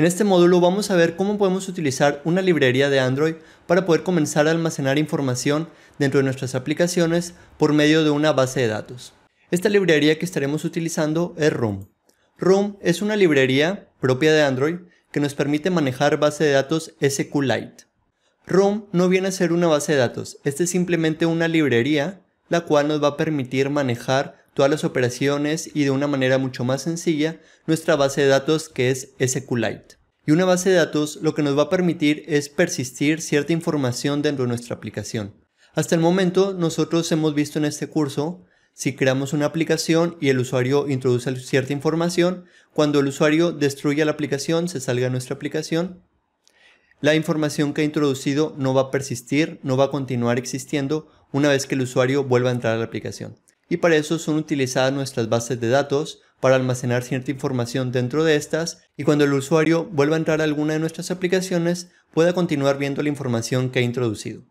En este módulo vamos a ver cómo podemos utilizar una librería de Android para poder comenzar a almacenar información dentro de nuestras aplicaciones por medio de una base de datos. Esta librería que estaremos utilizando es Room. Room es una librería propia de Android que nos permite manejar base de datos SQLite. Room no viene a ser una base de datos, este es simplemente una librería la cual nos va a permitir manejar todas las operaciones y de una manera mucho más sencilla nuestra base de datos que es SQLite. Y una base de datos lo que nos va a permitir es persistir cierta información dentro de nuestra aplicación. Hasta el momento nosotros hemos visto en este curso si creamos una aplicación y el usuario introduce cierta información, cuando el usuario destruye la aplicación, se salga nuestra aplicación, la información que ha introducido no va a persistir, no va a continuar existiendo una vez que el usuario vuelva a entrar a la aplicación. Y para eso son utilizadas nuestras bases de datos para almacenar cierta información dentro de estas y cuando el usuario vuelva a entrar a alguna de nuestras aplicaciones pueda continuar viendo la información que ha introducido.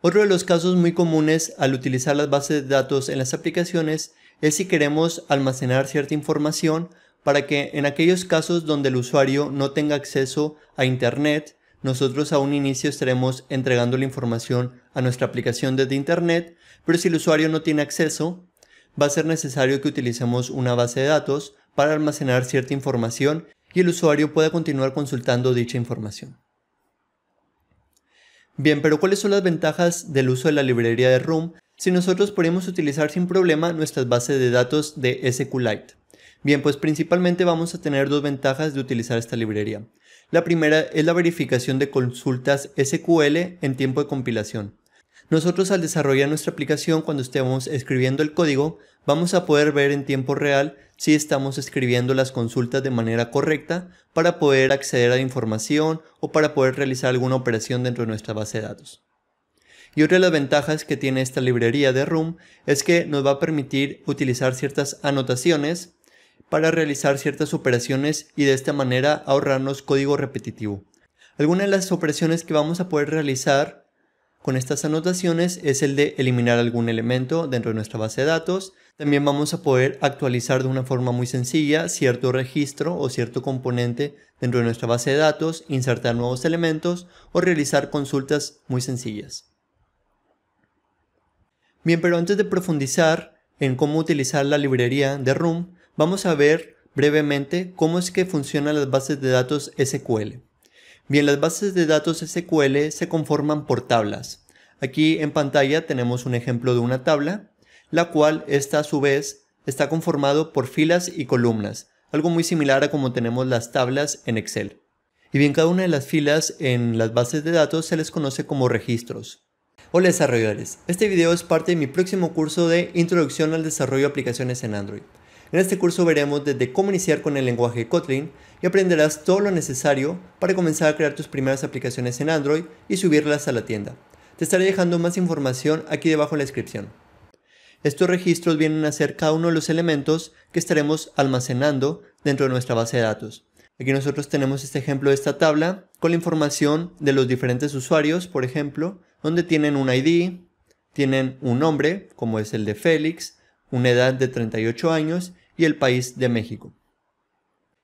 Otro de los casos muy comunes al utilizar las bases de datos en las aplicaciones es si queremos almacenar cierta información para que en aquellos casos donde el usuario no tenga acceso a Internet nosotros a un inicio estaremos entregando la información a nuestra aplicación desde Internet, pero si el usuario no tiene acceso, va a ser necesario que utilicemos una base de datos para almacenar cierta información y el usuario pueda continuar consultando dicha información. Bien, pero ¿cuáles son las ventajas del uso de la librería de Room si nosotros podemos utilizar sin problema nuestras bases de datos de SQLite? Bien, pues principalmente vamos a tener dos ventajas de utilizar esta librería. La primera es la verificación de consultas SQL en tiempo de compilación. Nosotros al desarrollar nuestra aplicación cuando estemos escribiendo el código, vamos a poder ver en tiempo real si estamos escribiendo las consultas de manera correcta para poder acceder a la información o para poder realizar alguna operación dentro de nuestra base de datos. Y otra de las ventajas que tiene esta librería de Room es que nos va a permitir utilizar ciertas anotaciones para realizar ciertas operaciones y de esta manera ahorrarnos código repetitivo. Algunas de las operaciones que vamos a poder realizar con estas anotaciones es el de eliminar algún elemento dentro de nuestra base de datos. También vamos a poder actualizar de una forma muy sencilla cierto registro o cierto componente dentro de nuestra base de datos, insertar nuevos elementos o realizar consultas muy sencillas. Bien, pero antes de profundizar en cómo utilizar la librería de Room, vamos a ver brevemente cómo es que funcionan las bases de datos SQL. Bien, las bases de datos SQL se conforman por tablas. Aquí en pantalla tenemos un ejemplo de una tabla, la cual esta a su vez está conformado por filas y columnas, algo muy similar a como tenemos las tablas en Excel. Y bien, cada una de las filas en las bases de datos se les conoce como registros. Hola desarrolladores, este video es parte de mi próximo curso de Introducción al Desarrollo de Aplicaciones en Android. En este curso veremos desde cómo iniciar con el lenguaje Kotlin y aprenderás todo lo necesario para comenzar a crear tus primeras aplicaciones en Android y subirlas a la tienda. Te estaré dejando más información aquí debajo en la descripción. Estos registros vienen a ser cada uno de los elementos que estaremos almacenando dentro de nuestra base de datos. Aquí nosotros tenemos este ejemplo de esta tabla con la información de los diferentes usuarios, por ejemplo, donde tienen un ID, tienen un nombre, como es el de Félix, una edad de 38 años y el país de México.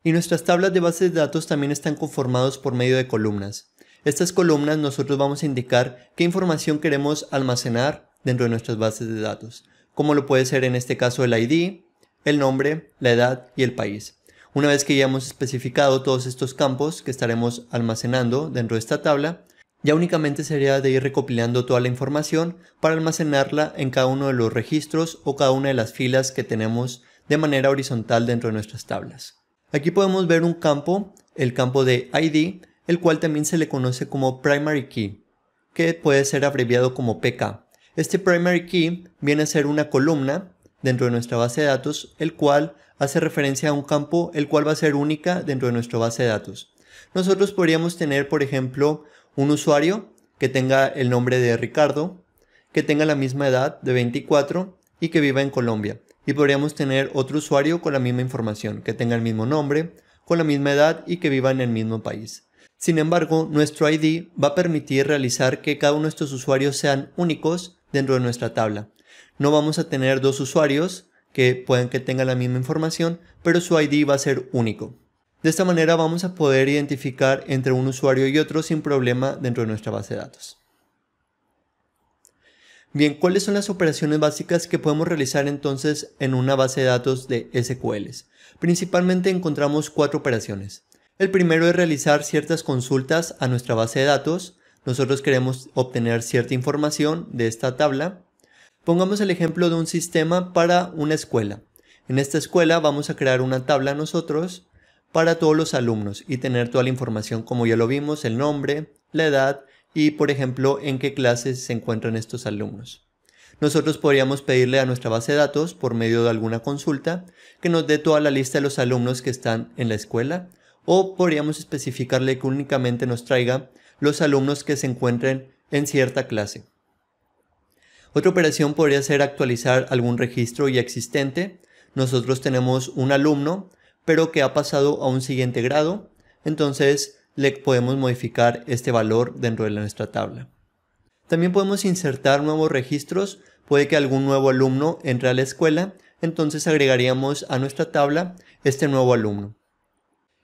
Y nuestras tablas de bases de datos también están conformados por medio de columnas. Estas columnas nosotros vamos a indicar qué información queremos almacenar dentro de nuestras bases de datos, como lo puede ser en este caso el ID, el nombre, la edad y el país. Una vez que ya hemos especificado todos estos campos que estaremos almacenando dentro de esta tabla, ya únicamente sería de ir recopilando toda la información para almacenarla en cada uno de los registros o cada una de las filas que tenemos de manera horizontal dentro de nuestras tablas. Aquí podemos ver un campo, el campo de ID, el cual también se le conoce como primary key, que puede ser abreviado como PK. Este primary key viene a ser una columna dentro de nuestra base de datos, el cual hace referencia a un campo el cual va a ser única dentro de nuestra base de datos. Nosotros podríamos tener, por ejemplo, un usuario que tenga el nombre de Ricardo, que tenga la misma edad de 24 y que viva en Colombia. Y podríamos tener otro usuario con la misma información, que tenga el mismo nombre, con la misma edad y que viva en el mismo país. Sin embargo, nuestro ID va a permitir realizar que cada uno de estos usuarios sean únicos dentro de nuestra tabla. No vamos a tener dos usuarios que pueden que tengan la misma información, pero su ID va a ser único. De esta manera vamos a poder identificar entre un usuario y otro sin problema dentro de nuestra base de datos. Bien, ¿cuáles son las operaciones básicas que podemos realizar entonces en una base de datos de SQL? Principalmente encontramos cuatro operaciones. El primero es realizar ciertas consultas a nuestra base de datos. Nosotros queremos obtener cierta información de esta tabla. Pongamos el ejemplo de un sistema para una escuela. En esta escuela vamos a crear una tabla nosotros para todos los alumnos y tener toda la información como ya lo vimos, el nombre, la edad y por ejemplo en qué clases se encuentran estos alumnos. Nosotros podríamos pedirle a nuestra base de datos por medio de alguna consulta que nos dé toda la lista de los alumnos que están en la escuela o podríamos especificarle que únicamente nos traiga los alumnos que se encuentren en cierta clase. Otra operación podría ser actualizar algún registro ya existente. Nosotros tenemos un alumno pero que ha pasado a un siguiente grado, entonces le podemos modificar este valor dentro de nuestra tabla. También podemos insertar nuevos registros, puede que algún nuevo alumno entre a la escuela, entonces agregaríamos a nuestra tabla este nuevo alumno.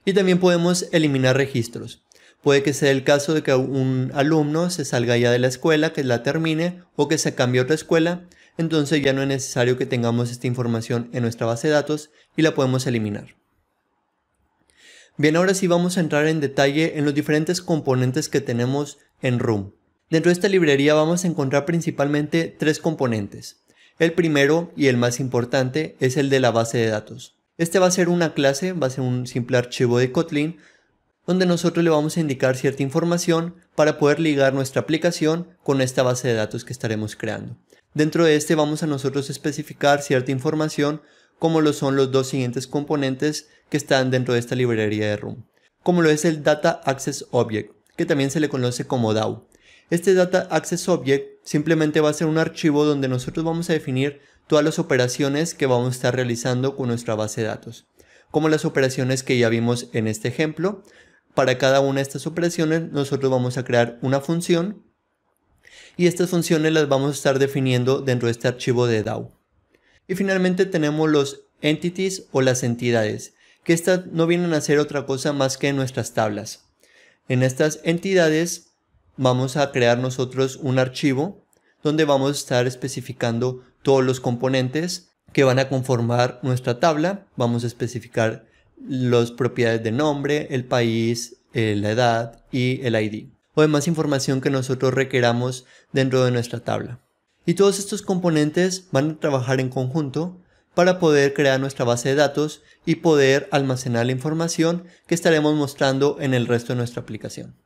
Y también podemos eliminar registros. Puede que sea el caso de que un alumno se salga ya de la escuela, que la termine o que se cambie a otra escuela, entonces ya no es necesario que tengamos esta información en nuestra base de datos y la podemos eliminar. Bien, ahora sí vamos a entrar en detalle en los diferentes componentes que tenemos en Room. Dentro de esta librería vamos a encontrar principalmente tres componentes. El primero y el más importante es el de la base de datos. Este va a ser una clase, va a ser un simple archivo de Kotlin, donde nosotros le vamos a indicar cierta información para poder ligar nuestra aplicación con esta base de datos que estaremos creando. Dentro de este vamos a nosotros especificar cierta información como lo son los dos siguientes componentes que están dentro de esta librería de Room, como lo es el Data Access Object, que también se le conoce como DAO. Este Data Access Object simplemente va a ser un archivo donde nosotros vamos a definir todas las operaciones que vamos a estar realizando con nuestra base de datos, como las operaciones que ya vimos en este ejemplo. Para cada una de estas operaciones nosotros vamos a crear una función y estas funciones las vamos a estar definiendo dentro de este archivo de DAO. Y finalmente tenemos los entities o las entidades, que estas no vienen a ser otra cosa más que nuestras tablas. En estas entidades vamos a crear nosotros un archivo donde vamos a estar especificando todos los componentes que van a conformar nuestra tabla. Vamos a especificar las propiedades de nombre, el país, eh, la edad y el ID. O demás información que nosotros requeramos dentro de nuestra tabla. Y todos estos componentes van a trabajar en conjunto para poder crear nuestra base de datos y poder almacenar la información que estaremos mostrando en el resto de nuestra aplicación.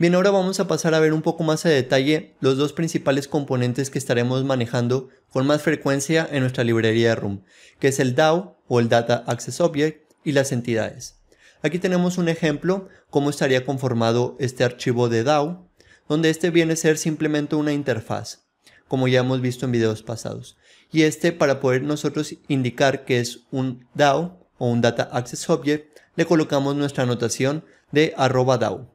Bien, ahora vamos a pasar a ver un poco más a detalle los dos principales componentes que estaremos manejando con más frecuencia en nuestra librería de Room, que es el DAO o el Data Access Object y las entidades. Aquí tenemos un ejemplo cómo estaría conformado este archivo de DAO, donde este viene a ser simplemente una interfaz como ya hemos visto en videos pasados. Y este, para poder nosotros indicar que es un DAO o un Data Access Object, le colocamos nuestra anotación de arroba DAO.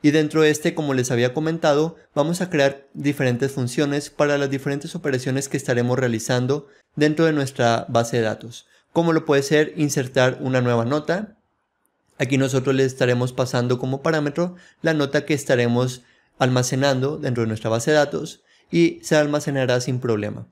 Y dentro de este, como les había comentado, vamos a crear diferentes funciones para las diferentes operaciones que estaremos realizando dentro de nuestra base de datos, como lo puede ser insertar una nueva nota. Aquí nosotros le estaremos pasando como parámetro la nota que estaremos almacenando dentro de nuestra base de datos y se almacenará sin problema.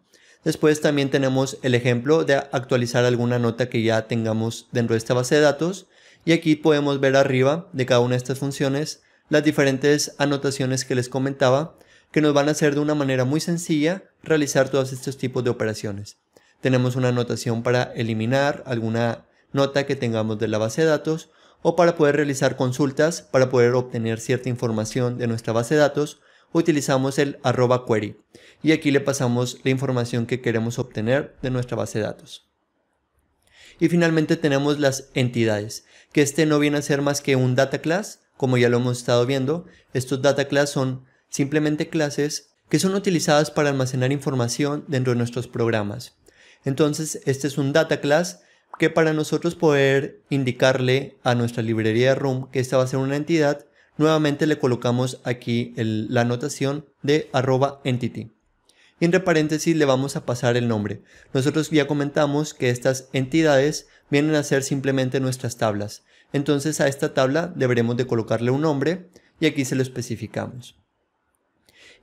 Después también tenemos el ejemplo de actualizar alguna nota que ya tengamos dentro de esta base de datos y aquí podemos ver arriba de cada una de estas funciones las diferentes anotaciones que les comentaba que nos van a hacer de una manera muy sencilla realizar todos estos tipos de operaciones. Tenemos una anotación para eliminar alguna nota que tengamos de la base de datos o para poder realizar consultas para poder obtener cierta información de nuestra base de datos utilizamos el arroba query y aquí le pasamos la información que queremos obtener de nuestra base de datos. Y finalmente tenemos las entidades, que este no viene a ser más que un data class, como ya lo hemos estado viendo. Estos data class son simplemente clases que son utilizadas para almacenar información dentro de nuestros programas. Entonces, este es un data class que para nosotros poder indicarle a nuestra librería de room que esta va a ser una entidad, Nuevamente le colocamos aquí la anotación de arroba entity. Y entre paréntesis le vamos a pasar el nombre. Nosotros ya comentamos que estas entidades vienen a ser simplemente nuestras tablas. Entonces a esta tabla deberemos de colocarle un nombre y aquí se lo especificamos.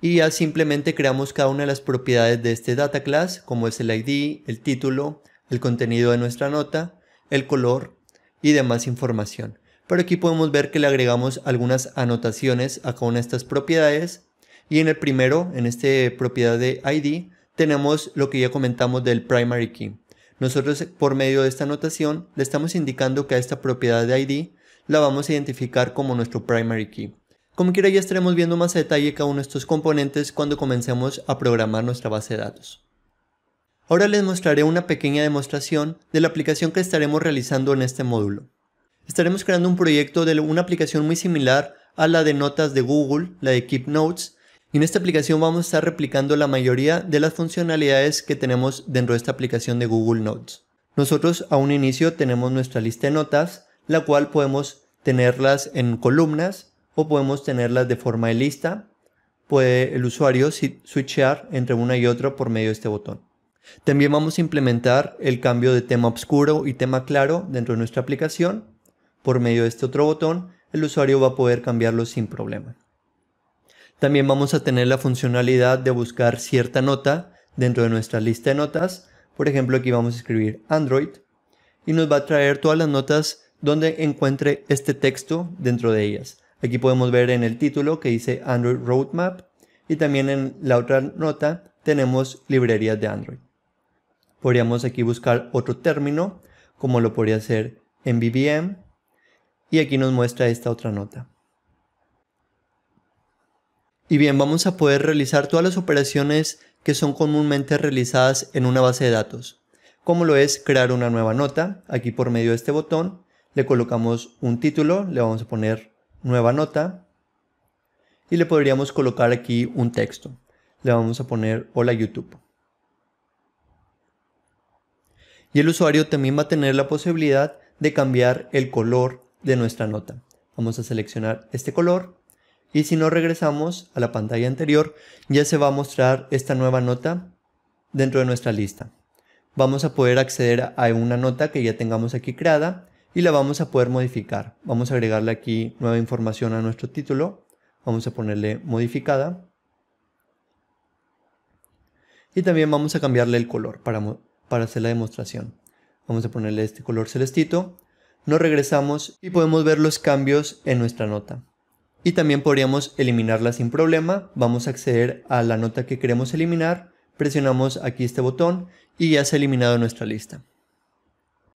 Y ya simplemente creamos cada una de las propiedades de este data class, como es el ID, el título, el contenido de nuestra nota, el color y demás información pero aquí podemos ver que le agregamos algunas anotaciones a cada una de estas propiedades y en el primero, en esta propiedad de ID, tenemos lo que ya comentamos del primary key. Nosotros por medio de esta anotación le estamos indicando que a esta propiedad de ID la vamos a identificar como nuestro primary key. Como quiera ya estaremos viendo más a detalle cada uno de estos componentes cuando comencemos a programar nuestra base de datos. Ahora les mostraré una pequeña demostración de la aplicación que estaremos realizando en este módulo estaremos creando un proyecto de una aplicación muy similar a la de notas de Google, la de Keep Notes, y en esta aplicación vamos a estar replicando la mayoría de las funcionalidades que tenemos dentro de esta aplicación de Google Notes. Nosotros a un inicio tenemos nuestra lista de notas, la cual podemos tenerlas en columnas o podemos tenerlas de forma de lista. Puede el usuario switchar entre una y otra por medio de este botón. También vamos a implementar el cambio de tema oscuro y tema claro dentro de nuestra aplicación por medio de este otro botón, el usuario va a poder cambiarlo sin problema. También vamos a tener la funcionalidad de buscar cierta nota dentro de nuestra lista de notas. Por ejemplo, aquí vamos a escribir Android y nos va a traer todas las notas donde encuentre este texto dentro de ellas. Aquí podemos ver en el título que dice Android Roadmap y también en la otra nota tenemos librerías de Android. Podríamos aquí buscar otro término como lo podría ser MVVM y aquí nos muestra esta otra nota. Y bien, vamos a poder realizar todas las operaciones que son comúnmente realizadas en una base de datos, como lo es crear una nueva nota, aquí por medio de este botón, le colocamos un título, le vamos a poner nueva nota, y le podríamos colocar aquí un texto, le vamos a poner hola YouTube. Y el usuario también va a tener la posibilidad de cambiar el color de nuestra nota. Vamos a seleccionar este color y si no regresamos a la pantalla anterior ya se va a mostrar esta nueva nota dentro de nuestra lista. Vamos a poder acceder a una nota que ya tengamos aquí creada y la vamos a poder modificar. Vamos a agregarle aquí nueva información a nuestro título. Vamos a ponerle modificada. Y también vamos a cambiarle el color para, para hacer la demostración. Vamos a ponerle este color celestito nos regresamos y podemos ver los cambios en nuestra nota. Y también podríamos eliminarla sin problema. Vamos a acceder a la nota que queremos eliminar, presionamos aquí este botón y ya se ha eliminado nuestra lista.